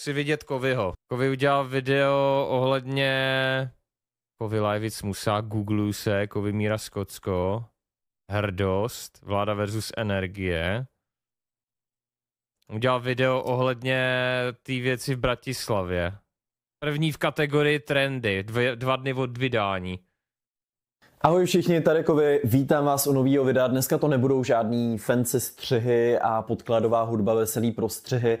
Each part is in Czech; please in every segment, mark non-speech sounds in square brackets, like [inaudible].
chci vidět Kovyho. Kovy udělal video ohledně Kovy Lajvic Musa, Google se, Kovy Míra Skocko, Hrdost, Vláda versus Energie. Udělal video ohledně té věci v Bratislavě. První v kategorii trendy, dvě, dva dny od vydání. Ahoj všichni, tady Kovy, vítám vás u nového videa. Dneska to nebudou žádný fancy střihy a podkladová hudba, veselý prostřihy.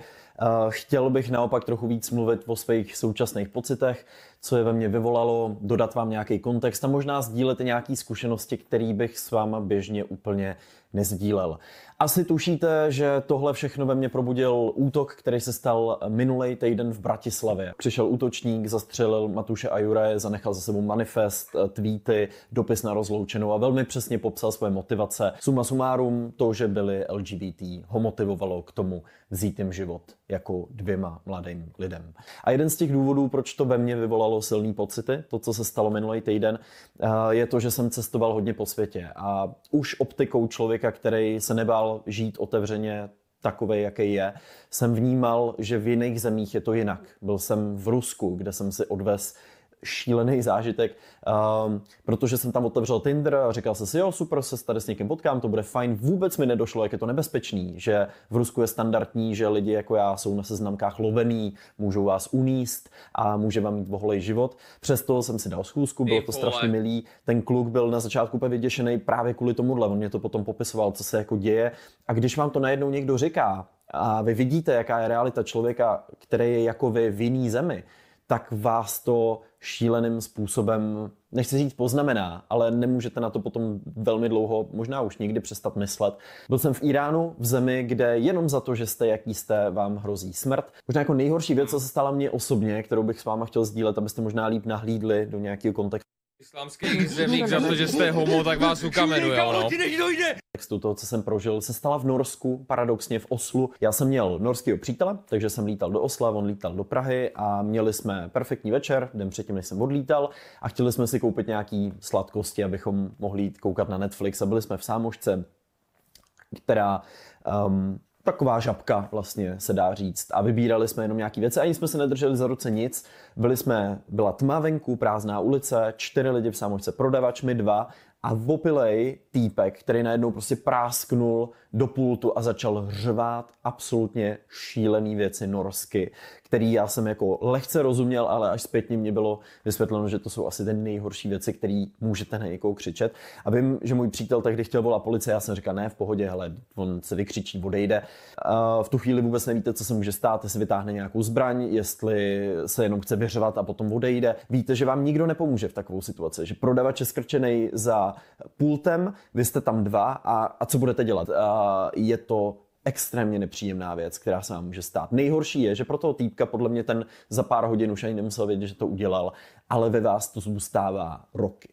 Chtěl bych naopak trochu víc mluvit o svých současných pocitech, co je ve mně vyvolalo, dodat vám nějaký kontext a možná sdílet nějaké zkušenosti, které bych s váma běžně úplně nezdílel. Asi tušíte, že tohle všechno ve mně probudil útok, který se stal minulý týden v Bratislavě. Přišel útočník, zastřelil Matuše a Juraje, zanechal za sebou manifest, tweety, dopis na rozloučenou a velmi přesně popsal své motivace. Suma sumárum, to, že byli LGBT, ho motivovalo k tomu vzít jim život jako dvěma mladým lidem. A jeden z těch důvodů, proč to ve mně vyvolalo silné pocity, to, co se stalo minulý týden, eh, je to, že jsem cestoval hodně po světě. A už optikou člověka, který se nebál žít otevřeně takový, jaký je, jsem vnímal, že v jiných zemích je to jinak. Byl jsem v Rusku, kde jsem si odvez šílený zážitek, um, protože jsem tam otevřel Tinder a říkal jsem si, jo, super, se tady s někým potkám, to bude fajn. Vůbec mi nedošlo, jak je to nebezpečný, že v Rusku je standardní, že lidi jako já jsou na seznamkách lovený, můžou vás uníst a může vám mít voholej život. Přesto jsem si dal schůzku, bylo to strašně milý. Ten kluk byl na začátku úplně vyděšený právě kvůli tomuhle. On mě to potom popisoval, co se jako děje. A když vám to najednou někdo říká, a vy vidíte, jaká je realita člověka, který je jako vy v jiný zemi, tak vás to šíleným způsobem, nechci říct poznamená, ale nemůžete na to potom velmi dlouho, možná už nikdy přestat myslet. Byl jsem v Iránu, v zemi, kde jenom za to, že jste jaký jste, vám hrozí smrt. Možná jako nejhorší věc, co se stala mně osobně, kterou bych s váma chtěl sdílet, abyste možná líp nahlídli do nějakého kontextu islámských zemích za to, že jste homo, tak vás ukamenuje, ono. Textu toho, co jsem prožil, se stala v Norsku, paradoxně v Oslu. Já jsem měl norského přítele, takže jsem lítal do Osla, on lítal do Prahy a měli jsme perfektní večer, den předtím, než jsem odlítal a chtěli jsme si koupit nějaký sladkosti, abychom mohli jít koukat na Netflix a byli jsme v Sámošce, která um, taková žabka, vlastně se dá říct. A vybírali jsme jenom nějaké věci, ani jsme se nedrželi za ruce nic. Byli jsme, byla tma venku, prázdná ulice, čtyři lidi v samočce, prodavač, my dva a vopilej týpek, který najednou prostě prásknul do pultu a začal řvát absolutně šílené věci norsky, který já jsem jako lehce rozuměl, ale až zpětně mě bylo vysvětleno, že to jsou asi ty nejhorší věci, které můžete na někoho křičet. A vím, že můj přítel tehdy chtěl volat policie, já jsem říkal, ne, v pohodě, hele, on se vykřičí, odejde. A v tu chvíli vůbec nevíte, co se může stát, jestli vytáhne nějakou zbraň, jestli se jenom chce vyřvat a potom odejde. Víte, že vám nikdo nepomůže v takovou situaci, že prodavač je skrčený za pultem, vy jste tam dva a, a co budete dělat? A Eh, je to extrémně nepříjemná věc, která se vám může stát. Nejhorší je, že pro toho týpka podle mě ten za pár hodin už ani nemusel vědět, že to udělal, ale ve vás to zůstává roky.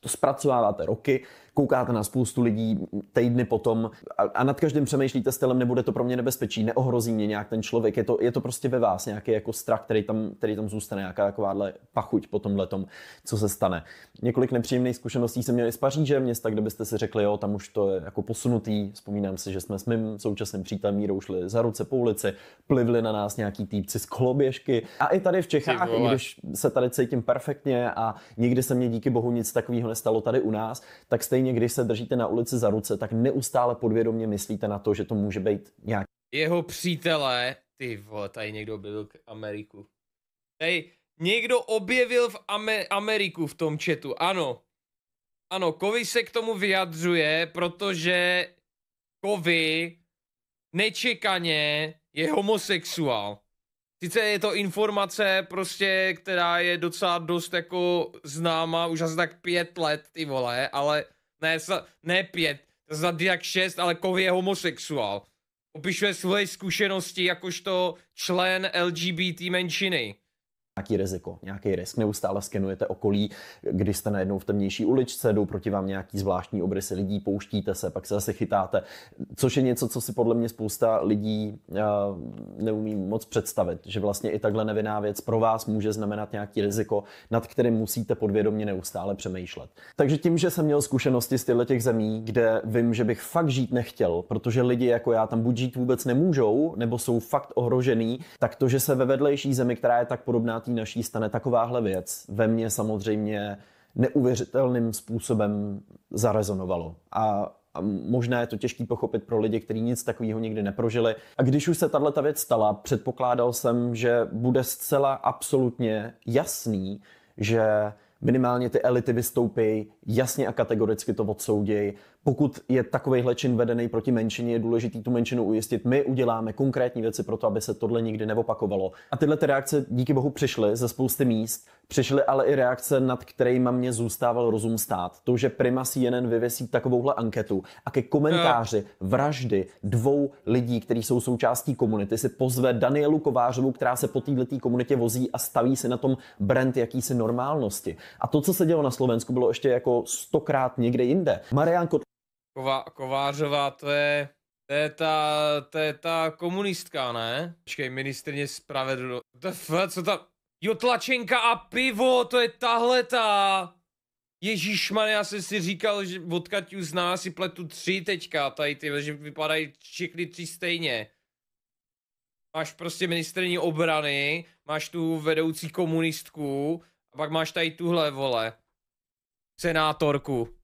To zpracováváte roky, koukáte na spoustu lidí týdny potom a, a nad každým přemýšlíte stylem, nebude to pro mě nebezpečí, neohrozí mě nějak ten člověk, je to, je to prostě ve vás nějaký jako strach, který tam, který tam zůstane, nějaká takováhle pachuť po tomhle tom, co se stane. Několik nepříjemných zkušeností jsem měl i s Pařížem, města, kde byste si řekli, jo, tam už to je jako posunutý. Vzpomínám si, že jsme s mým současným přítelem Mírou šli za ruce po ulici, plivli na nás nějaký týpci z koloběžky. A i tady v Čechách, i když se tady cítím perfektně a nikdy se mě díky bohu nic takového nestalo tady u nás, tak stejně samozřejmě, když se držíte na ulici za ruce, tak neustále podvědomě myslíte na to, že to může být nějaký. Jeho přítelé, ty vole, tady někdo objevil Ameriku. Tady někdo objevil v Amer- Ameriku v tom chatu, ano. Ano, Kovy se k tomu vyjadřuje, protože Kovy nečekaně je homosexuál. Sice je to informace prostě, která je docela dost jako známá už asi tak pět let, ty vole, ale ne, za, ne pět, Zadiak 6, ale Kovy je homosexuál. Opišuje svoje zkušenosti jakožto člen LGBT menšiny nějaký riziko, nějaký risk. Neustále skenujete okolí, když jste najednou v temnější uličce, jdou proti vám nějaký zvláštní obrysy lidí, pouštíte se, pak se zase chytáte, což je něco, co si podle mě spousta lidí eh, neumí moc představit, že vlastně i takhle nevinná věc pro vás může znamenat nějaký riziko, nad kterým musíte podvědomě neustále přemýšlet. Takže tím, že jsem měl zkušenosti z těchto těch zemí, kde vím, že bych fakt žít nechtěl, protože lidi jako já tam buď žít vůbec nemůžou, nebo jsou fakt ohrožený, tak to, že se ve vedlejší zemi, která je tak podobná partii naší stane takováhle věc, ve mně samozřejmě neuvěřitelným způsobem zarezonovalo. A a možná je to těžký pochopit pro lidi, kteří nic takového nikdy neprožili. A když už se tahle ta věc stala, předpokládal jsem, že bude zcela absolutně jasný, že minimálně ty elity vystoupí, jasně a kategoricky to odsoudějí, pokud je takovýhle čin vedený proti menšině, je důležité tu menšinu ujistit. My uděláme konkrétní věci pro to, aby se tohle nikdy neopakovalo. A tyhle ty reakce díky bohu přišly ze spousty míst, přišly ale i reakce, nad kterými mě zůstával rozum stát. To, že Prima CNN vyvěsí takovouhle anketu a ke komentáři vraždy dvou lidí, kteří jsou součástí komunity, si pozve Danielu Kovářovu, která se po této komunitě vozí a staví si na tom brand jakýsi normálnosti. A to, co se dělo na Slovensku, bylo ještě jako stokrát někde jinde. Marian Kot- Kova, Kovářová, to je, to je ta, to je ta komunistka, ne? Počkej, ministrně spravedlnosti. co ta? Jo, tlačenka a pivo, to je tahle ta. Ježišman, já jsem si říkal, že vodka ju zná, si pletu tři teďka, tady ty, že vypadají všechny tři stejně. Máš prostě ministrní obrany, máš tu vedoucí komunistku, a pak máš tady tuhle, vole, senátorku.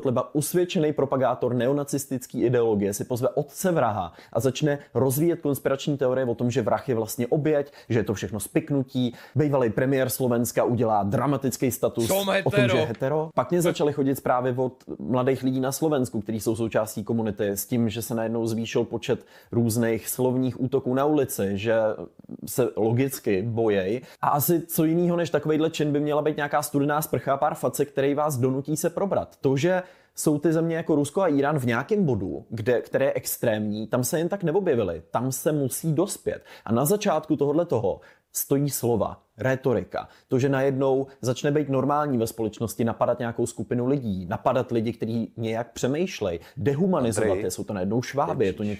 Kotleba, usvědčený propagátor neonacistické ideologie, si pozve otce vraha a začne rozvíjet konspirační teorie o tom, že vrah je vlastně oběť, že je to všechno spiknutí. Bývalý premiér Slovenska udělá dramatický status Som o hetero. tom, že je hetero. Pak mě začaly chodit zprávy od mladých lidí na Slovensku, kteří jsou součástí komunity, s tím, že se najednou zvýšil počet různých slovních útoků na ulici, že se logicky bojej. A asi co jiného než takovýhle čin by měla být nějaká studená sprcha a pár facek, který vás donutí se probrat. To, že jsou ty země jako Rusko a Irán v nějakém bodu, kde, které je extrémní, tam se jen tak neobjevily, tam se musí dospět. A na začátku tohohle toho stojí slova, retorika. To, že najednou začne být normální ve společnosti napadat nějakou skupinu lidí, napadat lidi, kteří nějak přemýšlejí, dehumanizovat je, jsou to najednou šváby, je to něk...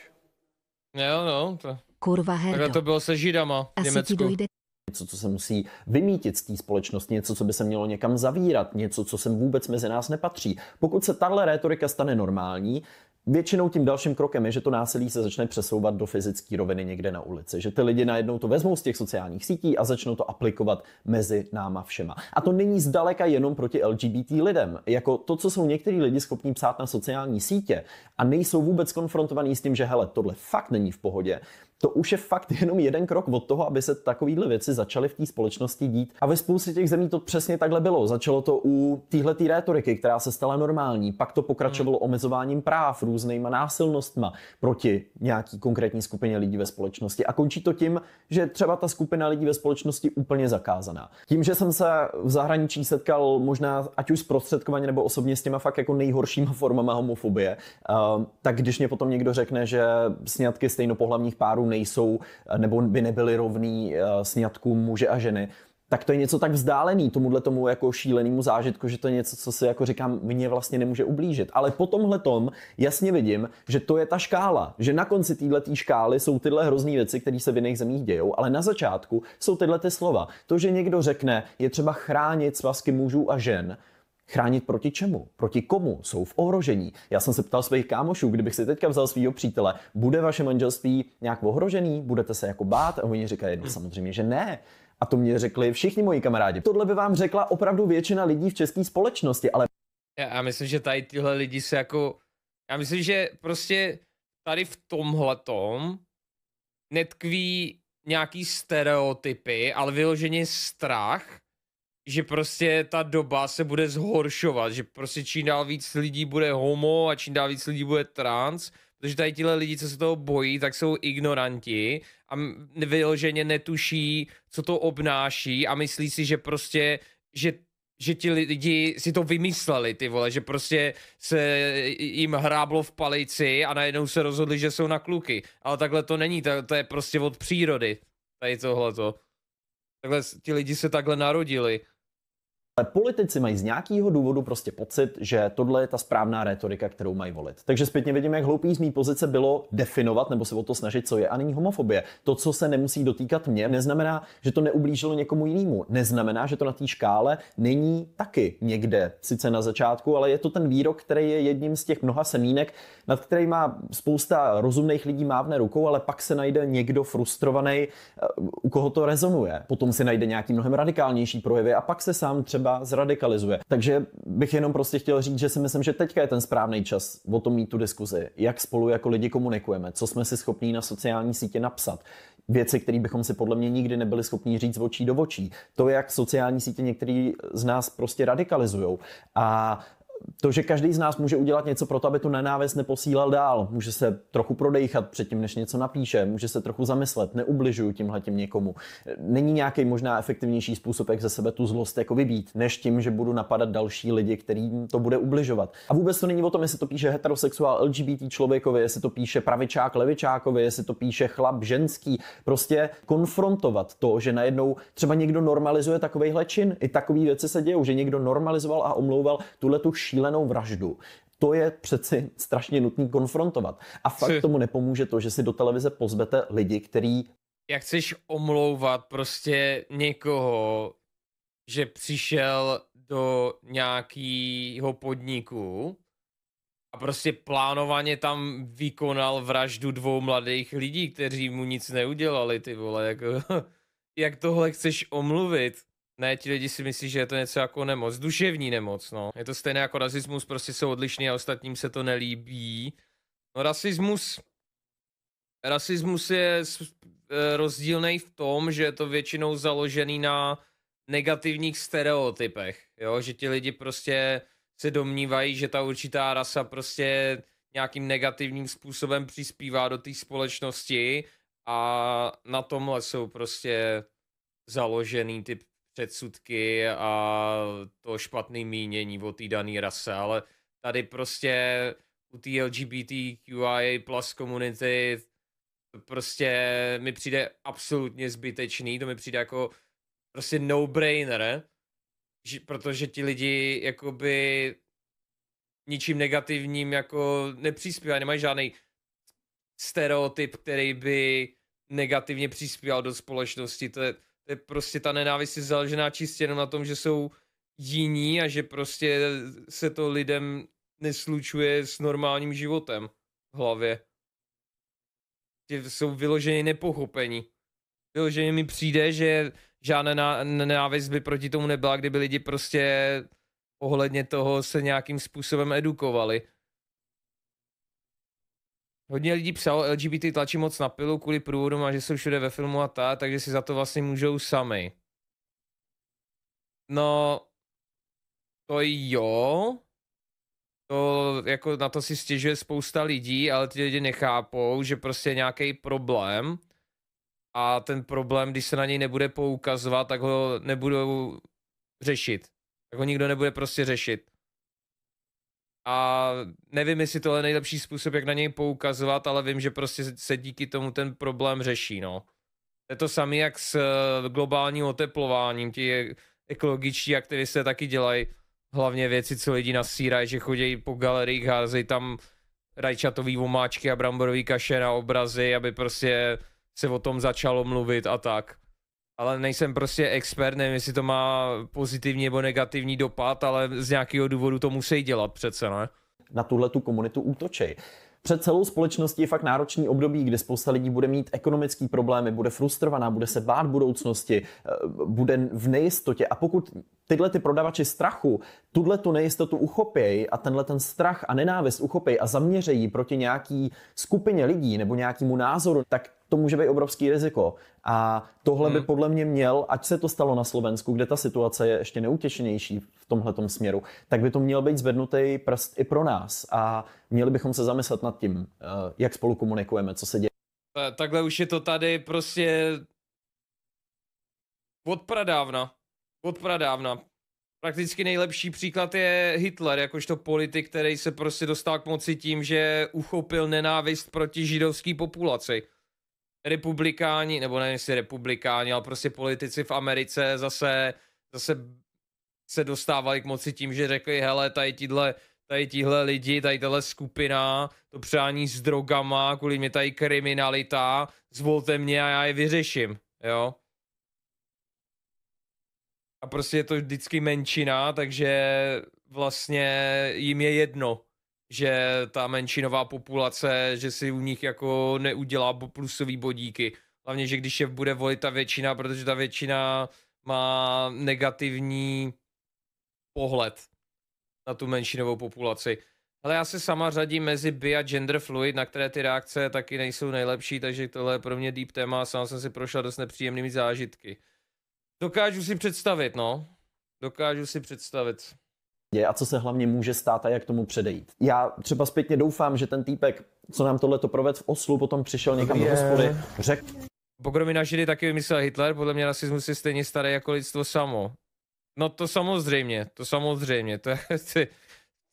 Jo, no, to... Kurva herdo. to bylo se židama v Asi Německu. Ti dojde něco, co se musí vymítit z té společnosti, něco, co by se mělo někam zavírat, něco, co sem vůbec mezi nás nepatří. Pokud se tahle rétorika stane normální, Většinou tím dalším krokem je, že to násilí se začne přesouvat do fyzické roviny někde na ulici, že ty lidi najednou to vezmou z těch sociálních sítí a začnou to aplikovat mezi náma všema. A to není zdaleka jenom proti LGBT lidem. Jako to, co jsou některý lidi schopní psát na sociální sítě a nejsou vůbec konfrontovaní s tím, že hele, tohle fakt není v pohodě, to už je fakt [laughs] jenom jeden krok od toho, aby se takovéhle věci začaly v té společnosti dít. A ve spoustě těch zemí to přesně takhle bylo. Začalo to u téhle rétoriky, která se stala normální. Pak to pokračovalo hmm. omezováním práv, různýma násilnostma proti nějaký konkrétní skupině lidí ve společnosti. A končí to tím, že třeba ta skupina lidí ve společnosti úplně zakázaná. Tím, že jsem se v zahraničí setkal možná ať už zprostředkovaně nebo osobně s těma fakt jako nejhoršíma formama homofobie, eh, tak když mě potom někdo řekne, že sňatky stejnopohlavních párů nejsou nebo by nebyly rovný eh, sňatkům muže a ženy, tak to je něco tak vzdálený tomuhle tomu jako šílenému zážitku, že to je něco, co si jako říkám, mě vlastně nemůže ublížit. Ale po tomhle tom jasně vidím, že to je ta škála, že na konci téhle škály jsou tyhle hrozné věci, které se v jiných zemích dějou, ale na začátku jsou tyhle ty slova. To, že někdo řekne, je třeba chránit svazky mužů a žen, Chránit proti čemu? Proti komu? Jsou v ohrožení. Já jsem se ptal svých kámošů, kdybych si teďka vzal svého přítele, bude vaše manželství nějak ohrožený? Budete se jako bát? A oni říkají, no samozřejmě, že ne. A to mě řekli všichni moji kamarádi. Tohle by vám řekla opravdu většina lidí v české společnosti, ale... Já myslím, že tady tyhle lidi se jako... Já myslím, že prostě tady v tomhletom netkví nějaký stereotypy, ale vyloženě strach že prostě ta doba se bude zhoršovat, že prostě čím dál víc lidí bude homo a čím dál víc lidí bude trans, protože tady tyhle lidi, co se toho bojí, tak jsou ignoranti a vyloženě netuší, co to obnáší a myslí si, že prostě, že že ti lidi si to vymysleli, ty vole, že prostě se jim hráblo v palici a najednou se rozhodli, že jsou na kluky. Ale takhle to není, to, to je prostě od přírody, tady tohleto. Takhle ti lidi se takhle narodili. Ale politici mají z nějakého důvodu prostě pocit, že tohle je ta správná retorika, kterou mají volit. Takže zpětně vidím, jak hloupý z mý pozice bylo definovat nebo se o to snažit, co je a není homofobie. To, co se nemusí dotýkat mě, neznamená, že to neublížilo někomu jinému. Neznamená, že to na té škále není taky někde, sice na začátku, ale je to ten výrok, který je jedním z těch mnoha semínek, nad který má spousta rozumných lidí mávne rukou, ale pak se najde někdo frustrovaný, eh, u koho to rezonuje. Potom se najde nějaký mnohem radikálnější projevy a pak se sám třeba třeba zradikalizuje. Takže bych jenom prostě chtěl říct, že si myslím, že teďka je ten správný čas o tom mít tu diskuzi, jak spolu jako lidi komunikujeme, co jsme si schopni na sociální sítě napsat, věci, které bychom si podle mě nikdy nebyli schopni říct očí do očí. To, jak sociální sítě některý z nás prostě radikalizují. A to, že každý z nás může udělat něco pro to, aby tu nenávist neposílal dál. Může se trochu prodejchat předtím, než něco napíše, může se trochu zamyslet, neubližuju tímhle tím někomu. Není nějaký možná efektivnější způsob, jak ze sebe tu zlost jako vybít, než tím, že budu napadat další lidi, kterým to bude ubližovat. A vůbec to není o tom, jestli to píše heterosexuál LGBT člověkovi, jestli to píše pravičák levičákovi, jestli to píše chlap ženský. Prostě konfrontovat to, že najednou třeba někdo normalizuje takovýhle čin. I takové věci se dějou, že někdo normalizoval a omlouval tuhle tu šílenou vraždu, to je přeci strašně nutný konfrontovat. A fakt tomu nepomůže to, že si do televize pozvete lidi, který... Jak chceš omlouvat prostě někoho, že přišel do nějakého podniku a prostě plánovaně tam vykonal vraždu dvou mladých lidí, kteří mu nic neudělali, ty vole, jako, [laughs] jak tohle chceš omluvit? Ne, ti lidi si myslí, že je to něco jako nemoc, duševní nemoc, no. Je to stejné jako rasismus, prostě jsou odlišní a ostatním se to nelíbí. No rasismus, rasismus je e, rozdílný v tom, že je to většinou založený na negativních stereotypech, jo, že ti lidi prostě se domnívají, že ta určitá rasa prostě nějakým negativním způsobem přispívá do té společnosti a na tomhle jsou prostě založený ty předsudky a to špatné mínění o té dané rase, ale tady prostě u té LGBTQIA plus komunity prostě mi přijde absolutně zbytečný, to mi přijde jako prostě no-brainer, že, protože ti lidi jakoby ničím negativním jako nepřispívají, nemají žádný stereotyp, který by negativně přispíval do společnosti, to je, je prostě ta nenávist je založená čistě jenom na tom, že jsou jiní a že prostě se to lidem neslučuje s normálním životem v hlavě. Že jsou vyloženě nepochopení. Vyloženě mi přijde, že žádná nenávist by proti tomu nebyla, kdyby lidi prostě ohledně toho se nějakým způsobem edukovali. Hodně lidí psalo, LGBT tlačí moc na pilu kvůli průvodům a že jsou všude ve filmu a tá, takže si za to vlastně můžou sami. No, to jo, to jako na to si stěžuje spousta lidí, ale ty lidi nechápou, že prostě nějaký problém a ten problém, když se na něj nebude poukazovat, tak ho nebudou řešit. Tak ho nikdo nebude prostě řešit. A nevím, jestli tohle je nejlepší způsob, jak na něj poukazovat, ale vím, že prostě se díky tomu ten problém řeší, no. Je to samé jak s eh, globálním oteplováním, ti ekologičtí aktivisté taky dělají hlavně věci, co lidi nasírají, že chodí po galeriích, házejí tam rajčatový vomáčky a bramborový kaše na obrazy, aby prostě se o tom začalo mluvit a tak ale nejsem prostě expert, nevím, jestli to má pozitivní nebo negativní dopad, ale z nějakého důvodu to musí dělat přece, ne? Na tuhle tu komunitu útočí. Před celou společností je fakt náročný období, kde spousta lidí bude mít ekonomické problémy, bude frustrovaná, bude se bát budoucnosti, eh, bude v nejistotě. A pokud tyhle ty prodavači strachu tuhle tu nejistotu uchopějí a tenhle ten strach a nenávist uchopějí a zaměřejí proti nějaký skupině lidí nebo nějakému názoru, tak to může být obrovský riziko. A tohle hmm. by podle mě měl, ať se to stalo na Slovensku, kde ta situace je ještě neutěšenější v tomhle směru, tak by to měl být zvednutý prst i pro nás. A měli bychom se zamyslet nad tím, eh, jak spolu komunikujeme, co se děje. Eh, takhle už je to tady prostě od pradávna. Od pradávna. Prakticky nejlepší příklad je Hitler, jakožto politik, který se prostě dostal k moci tím, že uchopil nenávist proti židovské populaci republikáni, nebo nevím, jestli republikáni, ale prostě politici v Americe zase, zase se dostávali k moci tím, že řekli, hele, tady tíhle, tady tíhle lidi, tady tahle skupina, to přání s drogama, kvůli mě tady kriminalita, zvolte mě a já je vyřeším, jo. A prostě je to vždycky menšina, takže vlastně jim je jedno, že ta menšinová populace, že si u nich jako neudělá plusový bodíky. Hlavně, že když je bude volit ta většina, protože ta většina má negativní pohled na tu menšinovou populaci. Ale já se sama řadím mezi bi a gender fluid, na které ty reakce taky nejsou nejlepší, takže tohle je pro mě deep téma a sám jsem si prošel dost nepříjemnými zážitky. Dokážu si představit, no. Dokážu si představit děje a co se hlavně může stát a jak tomu předejít. Já třeba zpětně doufám, že ten týpek, co nám tohleto to proved v Oslu, potom přišel někam je. do hospody, řekl... Pogromy na Židy taky vymyslel Hitler, podle mě rasismus je stejně starý jako lidstvo samo. No to samozřejmě, to samozřejmě, to, [laughs] to,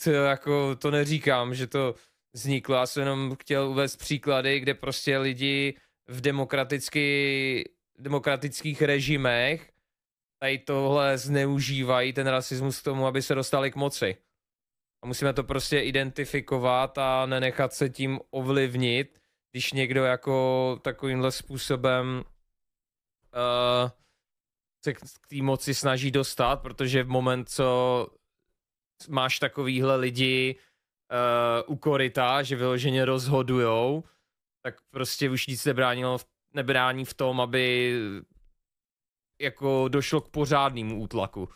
to jako to neříkám, že to vzniklo, já jsem jenom chtěl uvést příklady, kde prostě lidi v demokratických demokratických režimech tady tohle zneužívají, ten rasismus k tomu, aby se dostali k moci. A musíme to prostě identifikovat a nenechat se tím ovlivnit, když někdo jako takovýmhle způsobem uh, se k té moci snaží dostat, protože v moment, co máš takovýhle lidi uh, u koryta, že vyloženě rozhodujou, tak prostě už nic nebránilo, nebrání v tom, aby jako došlo k pořádnému útlaku.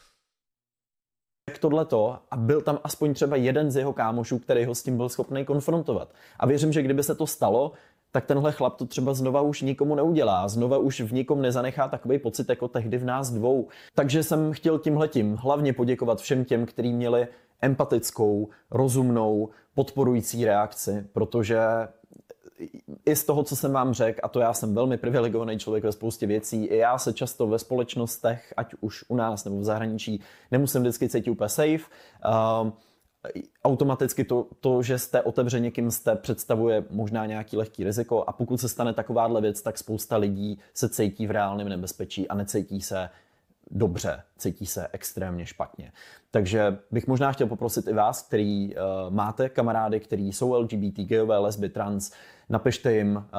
tohle to a byl tam aspoň třeba jeden z jeho kámošů, který ho s tím byl schopný konfrontovat. A věřím, že kdyby se to stalo, tak tenhle chlap to třeba znova už nikomu neudělá, znova už v nikom nezanechá takový pocit jako tehdy v nás dvou. Takže jsem chtěl tímhletím hlavně poděkovat všem těm, kteří měli empatickou, rozumnou, podporující reakci, protože i z toho, co jsem vám řekl, a to já jsem velmi privilegovaný člověk ve spoustě věcí, i já se často ve společnostech, ať už u nás nebo v zahraničí, nemusím vždycky cítit úplně safe. Um, automaticky to, to, že jste otevřeně, kým jste, představuje možná nějaký lehký riziko a pokud se stane takováhle věc, tak spousta lidí se cítí v reálném nebezpečí a necítí se dobře, cítí se extrémně špatně. Takže bych možná chtěl poprosit i vás, který uh, máte kamarády, který jsou LGBT, gayové, lesby, trans, uh, napište jim, eh,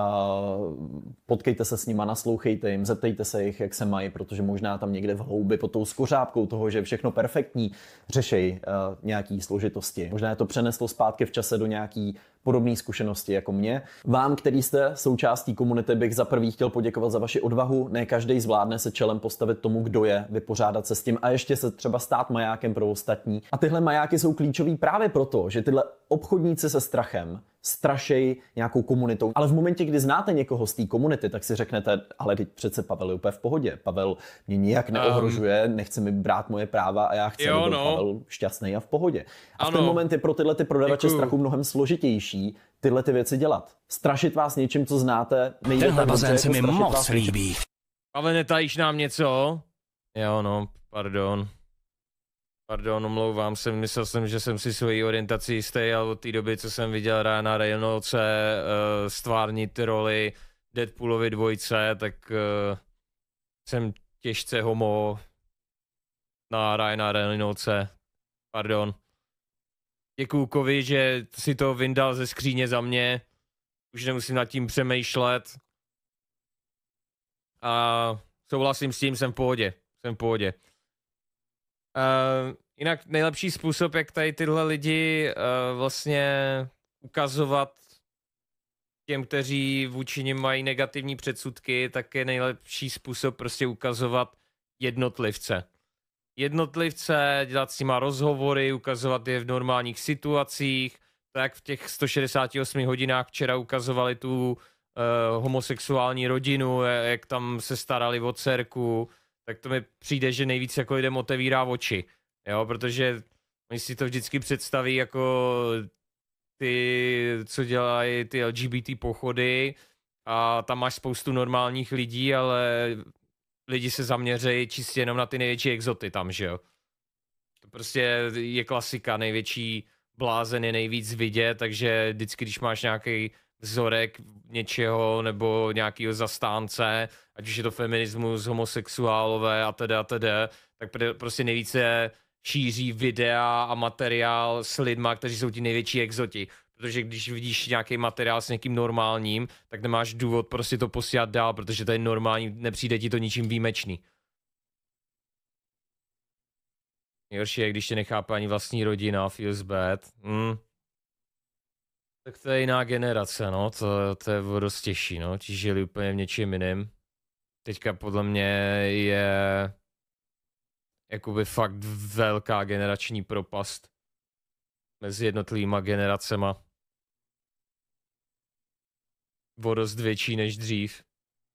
potkejte se s nima, naslouchejte jim, zeptejte se jich, jak se mají, protože možná tam někde v hloubi pod tou skořápkou toho, že všechno perfektní, řešej eh, nějaký složitosti. Možná je to přeneslo zpátky v čase do nějaký podobné zkušenosti jako mě. Vám, který jste součástí komunity, bych za prvý chtěl poděkovat za vaši odvahu. Ne každý zvládne se čelem postavit tomu, kdo je, vypořádat se s tím a ještě se třeba stát majákem pro ostatní. A tyhle majáky jsou klíčový právě proto, že tyhle obchodníci se strachem strašej nějakou komunitou. Ale v momentě, kdy znáte někoho z té komunity, tak si řeknete, ale teď přece Pavel je úplně v pohodě. Pavel mě nijak neohrožuje, um, nechce mi brát moje práva a já chci, jo, aby no. Pavel šťastný a v pohodě. A ano, v ten moment je pro tyhle ty prodavače Děkuju. strachu mnohem složitější tyhle ty věci dělat. Strašit vás něčím, co znáte, nejde Tenhle bazén jako se mi moc líbí. Pavel, netajíš nám něco? Jo, no, pardon. Pardon, omlouvám se, myslel jsem, že jsem si svoji orientaci jistý, ale od té doby, co jsem viděl Rána Reynoldse uh, stvárnit roli Deadpoolovi dvojce, tak uh, jsem těžce homo na Ryana Reynoldse. Pardon. Děkuju Kovi, že si to vyndal ze skříně za mě. Už nemusím nad tím přemýšlet. A souhlasím s tím, jsem v pohodě. Jsem v pohodě. Uh, jinak nejlepší způsob, jak tady tyhle lidi uh, vlastně ukazovat těm, kteří vůči nim mají negativní předsudky, tak je nejlepší způsob prostě ukazovat jednotlivce. Jednotlivce, dělat s nima rozhovory, ukazovat je v normálních situacích, tak v těch 168 hodinách včera ukazovali tu uh, homosexuální rodinu, jak tam se starali o dcerku, tak to mi přijde, že nejvíc jako lidem otevírá oči, jo, protože oni si to vždycky představí jako ty, co dělají ty LGBT pochody a tam máš spoustu normálních lidí, ale lidi se zaměřejí čistě jenom na ty největší exoty tam, že jo. To prostě je klasika, největší blázen je nejvíc vidět, takže vždycky, když máš nějaký vzorek něčeho nebo nějakého zastánce, ať už je to feminismus, homosexuálové a teda a teda, tak prostě nejvíce šíří videa a materiál s lidma, kteří jsou ti největší exoti. Protože když vidíš nějaký materiál s někým normálním, tak nemáš důvod prostě to posílat dál, protože to je normální, nepřijde ti to ničím výjimečný. Nejhorší je, když tě nechápe ani vlastní rodina, feels bad. Mm. Tak to je jiná generace, no, to, to je dost těžší, no, ti žili úplně v něčím jiným. Teďka podle mě je jakoby fakt velká generační propast mezi jednotlivýma generacema. O dost větší než dřív.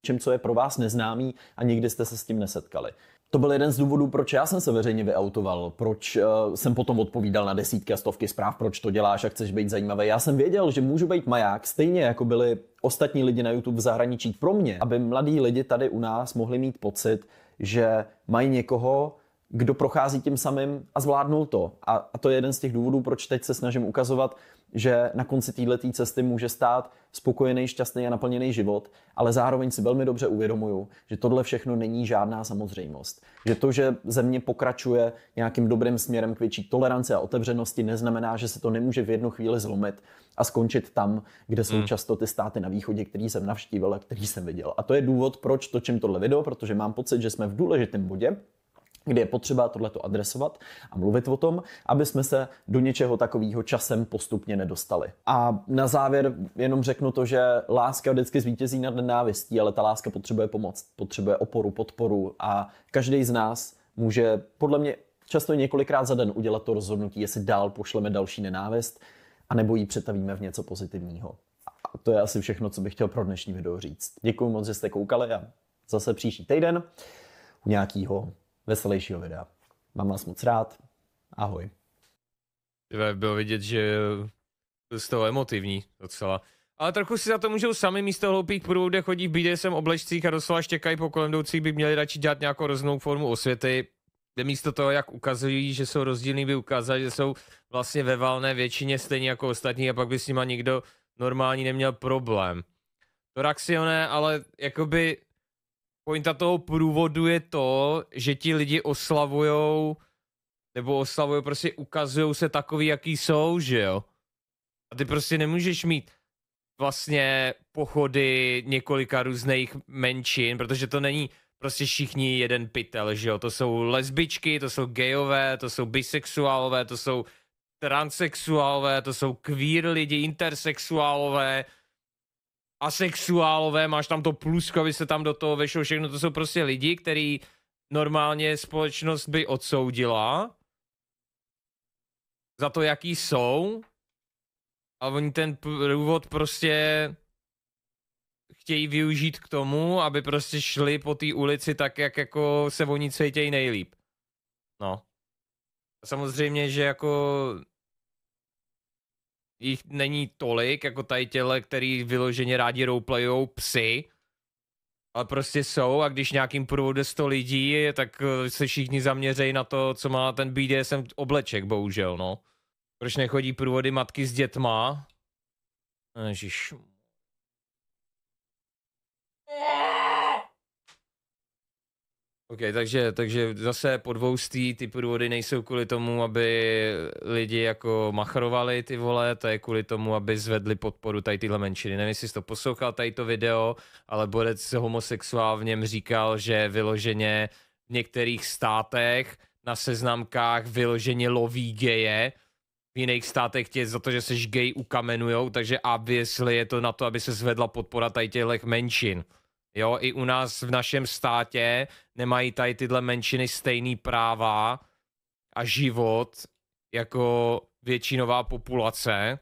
Čím, co je pro vás neznámý a nikdy jste se s tím nesetkali to byl jeden z důvodů, proč já jsem se veřejně vyautoval, proč uh, jsem potom odpovídal na desítky a stovky zpráv, proč to děláš a chceš být zajímavý. Já jsem věděl, že můžu být maják, stejně jako byli ostatní lidi na YouTube v zahraničí pro mě, aby mladí lidi tady u nás mohli mít pocit, že mají někoho, kdo prochází tím samým a zvládnul to. A, a to je jeden z těch důvodů, proč teď se snažím ukazovat, že na konci této cesty může stát spokojený, šťastný a naplněný život, ale zároveň si velmi dobře uvědomuju, že tohle všechno není žádná samozřejmost. Že to, že země pokračuje nějakým dobrým směrem k větší toleranci a otevřenosti, neznamená, že se to nemůže v jednu chvíli zlomit a skončit tam, kde jsou hmm. často ty státy na východě, který jsem navštívil a který jsem viděl. A to je důvod, proč točím tohle video, protože mám pocit, že jsme v důležitém bodě, kde je potřeba tohleto adresovat a mluvit o tom, aby jsme se do něčeho takového časem postupně nedostali. A na závěr jenom řeknu to, že láska vždycky zvítězí nad nenávistí, ale ta láska potřebuje pomoc, potřebuje oporu, podporu a každý z nás může podle mě často několikrát za den udělat to rozhodnutí, jestli dál pošleme další nenávist, anebo ji přetavíme v něco pozitivního. A to je asi všechno, co bych chtěl pro dnešní video říct. Děkuji moc, že jste koukali a zase příští týden u nějakého veselějšího videa. Mám vás moc rád. Ahoj. Bylo vidět, že z toho emotivní docela. Ale trochu si za to můžou sami místo hloupých prů, kde chodí v BDSM oblečcích a doslova štěkají po kolem jdoucích, by měli radši dělat nějakou roznou formu osvěty, kde místo toho, jak ukazují, že jsou rozdílní, by ukázali, že jsou vlastně ve valné většině stejně jako ostatní a pak by s nima nikdo normální neměl problém. To Raxione, ale jakoby pointa toho průvodu je to, že ti lidi oslavujou, nebo oslavujou, prostě ukazujou, se takový, jaký jsou, že jo. A ty prostě nemůžeš mít vlastně pochody několika různých menšin, protože to není prostě všichni jeden pytel, že jo. To jsou lesbičky, to jsou gejové, to jsou bisexuálové, to jsou transsexuálové, to jsou queer lidi, intersexuálové, asexuálové, máš tam to plusko, aby se tam do toho vešlo všechno, to jsou prostě lidi, který normálně společnost by odsoudila za to, jaký jsou a oni ten průvod prostě chtějí využít k tomu, aby prostě šli po té ulici tak, jak jako se oni cítějí nejlíp. No. Samozřejmě, že jako jich není tolik, jako tady těle, který vyloženě rádi roleplayou psy, ale prostě jsou a když nějakým průvodem 100 lidí, tak eh, se všichni zaměřejí na to, co má ten BDSM obleček, bohužel, no. Proč nechodí průvody matky s dětma? Ježiš, OK, takže, takže zase podvoustý ty průvody nejsou kvůli tomu, aby lidi jako machrovali ty vole, to je kvůli tomu, aby zvedli podporu tady tyhle menšiny. Nevím, jestli jsi to poslouchal tady to video, ale Borec homosexuál v něm říkal, že vyloženě v některých státech na seznamkách vyloženě loví geje, v jiných státech tě za to, že jsi gay ukamenujou, takže obviously je to na to, aby se zvedla podpora tady těchto menšin. Jo, i u nás v našem státě nemají tady tyhle menšiny stejný práva a život jako většinová populace.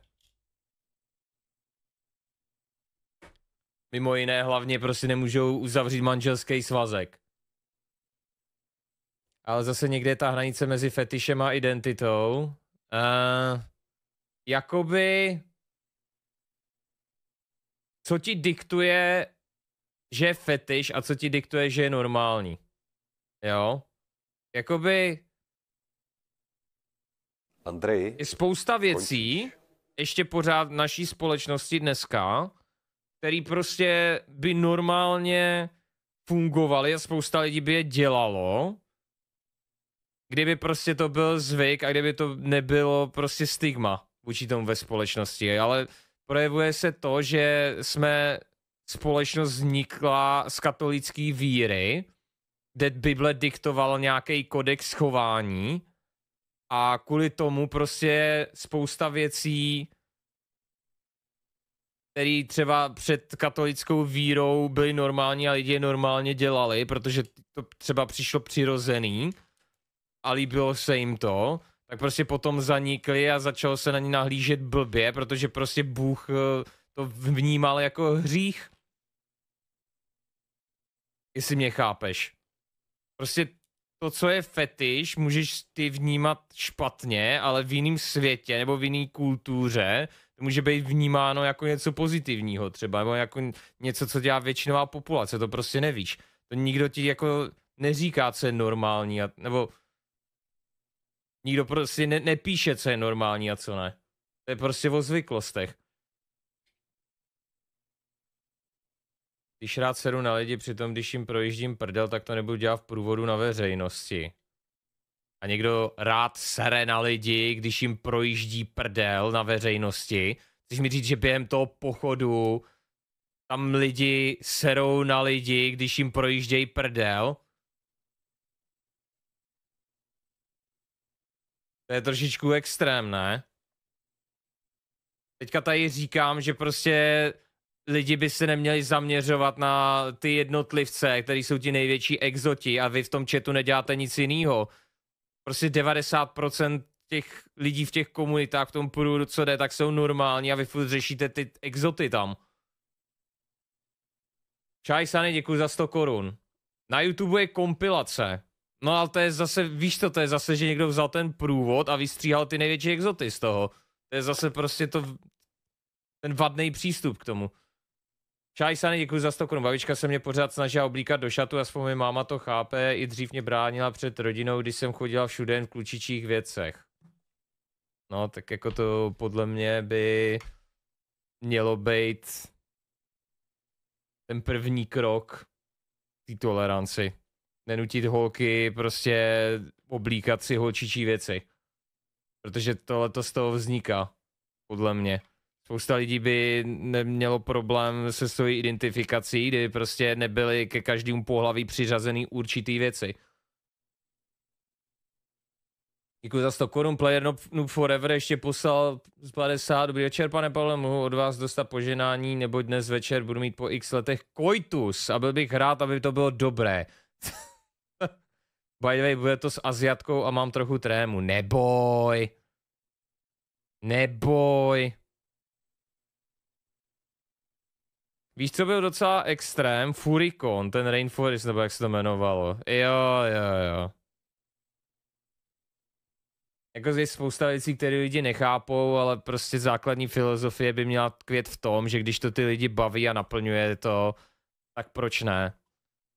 Mimo jiné hlavně prostě nemůžou uzavřít manželský svazek. Ale zase někde je ta hranice mezi fetišem a identitou. Uh, jakoby... Co ti diktuje že je fetiš a co ti diktuje, že je normální. Jo? Jakoby... Andrej. Je spousta věcí, končíš. ještě pořád v naší společnosti dneska, který prostě by normálně fungovaly a spousta lidí by je dělalo, kdyby prostě to byl zvyk a kdyby to nebylo prostě stigma vůči tomu ve společnosti. Ale projevuje se to, že jsme společnost vznikla z katolické víry, kde Bible diktoval nějaký kodex chování a kvůli tomu prostě spousta věcí, které třeba před katolickou vírou byly normální a lidi je normálně dělali, protože to třeba přišlo přirozený a líbilo se jim to, tak prostě potom zanikli a začalo se na ně nahlížet blbě, protože prostě Bůh eh, to vnímal jako hřích Jestli mě chápeš. Prostě to, co je fetiš, můžeš ty vnímat špatně, ale v jiném světě nebo v jiné kultuře to může být vnímáno jako něco pozitivního třeba, nebo jako něco, co dělá většinová populace, to prostě nevíš. To nikdo ti jako neříká, co je normální, a, nebo nikdo prostě ne, nepíše, co je normální a co ne. To je prostě o zvyklostech. když rád sedu na lidi, přitom když jim projíždím prdel, tak to nebudu dělat v průvodu na veřejnosti. A někdo rád sere na lidi, když jim projíždí prdel na veřejnosti. Chceš mi říct, že během toho pochodu tam lidi serou na lidi, když jim projíždějí prdel? To je trošičku extrém, ne? Teďka tady říkám, že prostě lidi by se neměli zaměřovat na ty jednotlivce, kteří jsou ti největší exoti a vy v tom chatu neděláte nic jiného. Prostě 90% těch lidí v těch komunitách, v tom průdu, co jde, tak jsou normální a vy furt řešíte ty exoty tam. Čaj Sany, děkuji za 100 korun. Na YouTube je kompilace. No ale to je zase, víš to, to je zase, že někdo vzal ten průvod a vystříhal ty největší exoty z toho. To je zase prostě to, ten vadný přístup k tomu. Čaj, Sany, děkuji za 100 korun. No, babička se mě pořád snažila oblíkat do šatu, aspoň mi máma to chápe. I dřív mě bránila před rodinou, když jsem chodila všude jen v klučičích věcech. No, tak jako to podle mě by mělo být ten první krok té toleranci. Nenutit holky prostě oblíkat si holčičí věci. Protože tohle to z toho vzniká, podle mě. Spousta lidí by nemělo problém se svojí identifikací, kdyby prostě nebyly ke každému pohlaví přiřazený určitý věci. Děkuji za 100 korun, Player no no Forever ještě poslal z 50. Dobrý večer, pane Pavle, mohu od vás dostat poženání, nebo dnes večer budu mít po x letech koitus a byl bych rád, aby to bylo dobré. [laughs] By the way, bude to s Aziatkou a mám trochu trému. Neboj. Neboj. Víš, co byl docela extrém? Furikon, ten Rainforest, nebo jak se to jmenovalo. Jo, jo, jo. Jako je spousta věcí, které lidi nechápou, ale prostě základní filozofie by měla květ v tom, že když to ty lidi baví a naplňuje to, tak proč ne?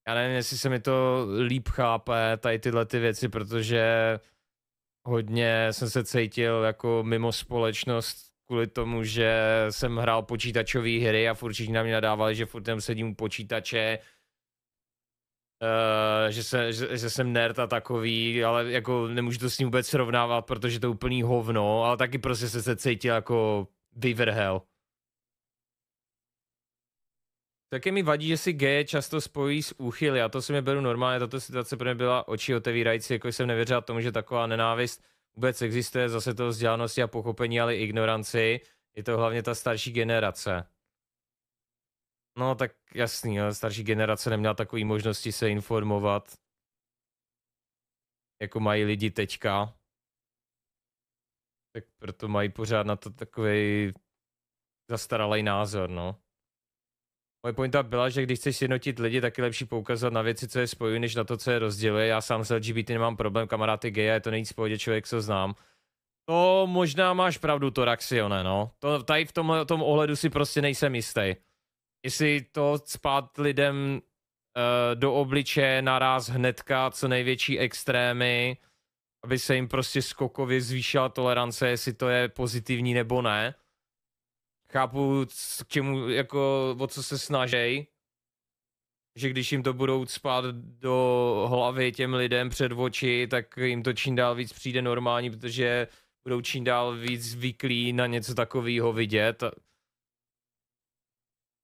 Já nevím, jestli se mi to líp chápe, tady tyhle ty věci, protože hodně jsem se cítil jako mimo společnost kvůli tomu, že jsem hrál počítačové hry a furt na mě nadávali, že furt tam sedím u počítače, Uh, že, se, že, že jsem nerd a takový, ale jako nemůžu to s ním vůbec srovnávat, protože to je úplný hovno, ale taky prostě se, se cítil jako vyvrhel. Také mi vadí, že si G často spojí s úchyly a to si mě beru normálně, tato situace pro mě byla oči otevírající, jako jsem nevěřil tomu, že taková nenávist vůbec existuje zase to vzdělanosti a pochopení, ale i ignoranci. Je to hlavně ta starší generace. No tak jasný, jo, starší generace neměla takové možnosti se informovat, jako mají lidi teďka. Tak proto mají pořád na to takový zastaralý názor, no. Moje pointa byla, že když chceš sjednotit lidi, tak je lepší poukazovat na věci, co je spojují, než na to, co je rozděluje. Já sám s LGBT nemám problém, kamaráty gay, je to nejvíc pohodě člověk, co znám. To možná máš pravdu, to Raxione, no. To, tady v tomhle tom ohledu si prostě nejsem jistý. Jestli to spát lidem uh, do obliče naraz hnedka co největší extrémy, aby se jim prostě skokově zvýšila tolerance, jestli to je pozitivní nebo ne chápu, k čemu, jako, o co se snažej, že když jim to budou spát do hlavy těm lidem před oči, tak jim to čím dál víc přijde normální, protože budou čím dál víc zvyklí na něco takového vidět.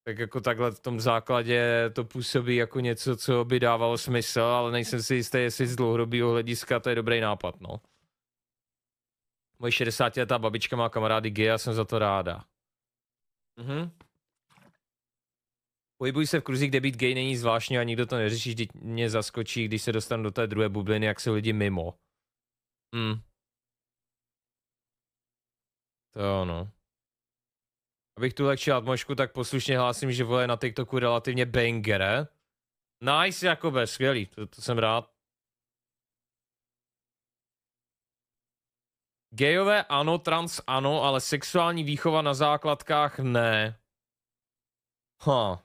Tak jako takhle v tom základě to působí jako něco, co by dávalo smysl, ale nejsem si jistý, jestli z dlouhodobého hlediska to je dobrý nápad, no. Moje 60 letá babička má kamarády G a jsem za to ráda. Mhm. Pohybuji se v kruzích, kde být gay není zvláštní a nikdo to neřeší, když mě zaskočí, když se dostanu do té druhé bubliny, jak se lidi mimo. Mm. To je ono. Abych tu lehčil atmosféru, tak poslušně hlásím, že vole na TikToku relativně banger. Eh? Nice, Jakobe, skvělý, to, to jsem rád. Gejové ano, trans ano, ale sexuální výchova na základkách ne. Ha. Huh.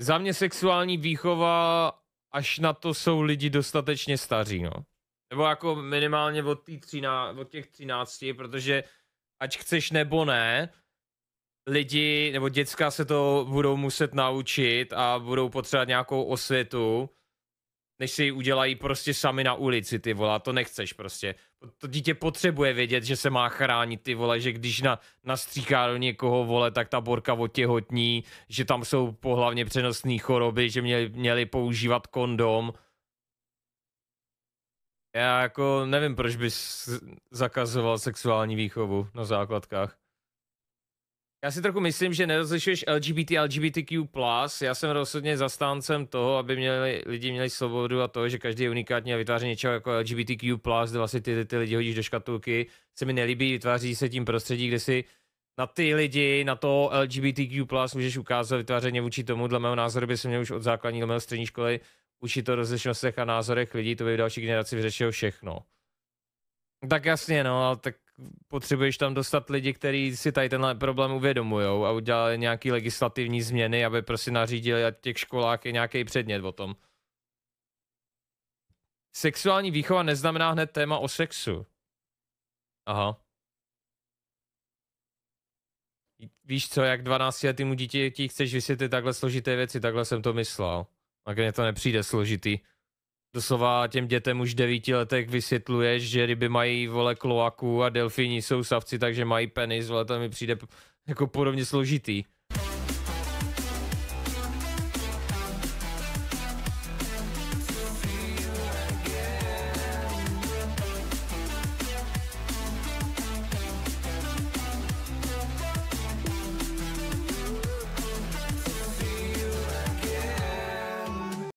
Za mě sexuální výchova, až na to jsou lidi dostatečně staří, no. Nebo jako minimálně od, třiná, od těch třinácti, protože ať chceš nebo ne, lidi nebo děcka se to budou muset naučit a budou potřebovat nějakou osvětu než si ji udělají prostě sami na ulici, ty vole, to nechceš prostě. To dítě potřebuje vědět, že se má chránit, ty vole, že když na, nastříká do někoho, vole, tak ta borka otěhotní, že tam jsou pohlavně přenosné choroby, že měli, měli používat kondom. Já jako nevím, proč bys zakazoval sexuální výchovu na základkách. Já si trochu myslím, že nerozlišuješ LGBT a LGBTQ+. Já jsem rozhodně zastáncem toho, aby měli, lidi měli svobodu a to, že každý je unikátní a vytváří něčeho jako LGBTQ+, kde vlastně ty, ty lidi hodíš do škatulky, se mi nelíbí, vytváří se tím prostředí, kde si na ty lidi, na to LGBTQ+, můžeš ukázat vytvářeně vůči tomu, dle mého názoru by se měl už od základní do mého střední školy učit to rozlišnostech a názorech lidí, to by v další generaci vyřešilo všechno. Tak jasně, no, ale tak potřebuješ tam dostat lidi, kteří si tady tenhle problém uvědomují a udělali nějaký legislativní změny, aby prostě nařídili a těch školách je nějaký předmět o tom. Sexuální výchova neznamená hned téma o sexu. Aha. Víš co, jak 12 letýmu dítěti chceš vysvětlit takhle složité věci, takhle jsem to myslel. A mně to nepřijde složitý doslova těm dětem už devíti letech vysvětluješ, že ryby mají vole kloaku a delfíni jsou savci, takže mají penis, ale to mi přijde jako podobně složitý.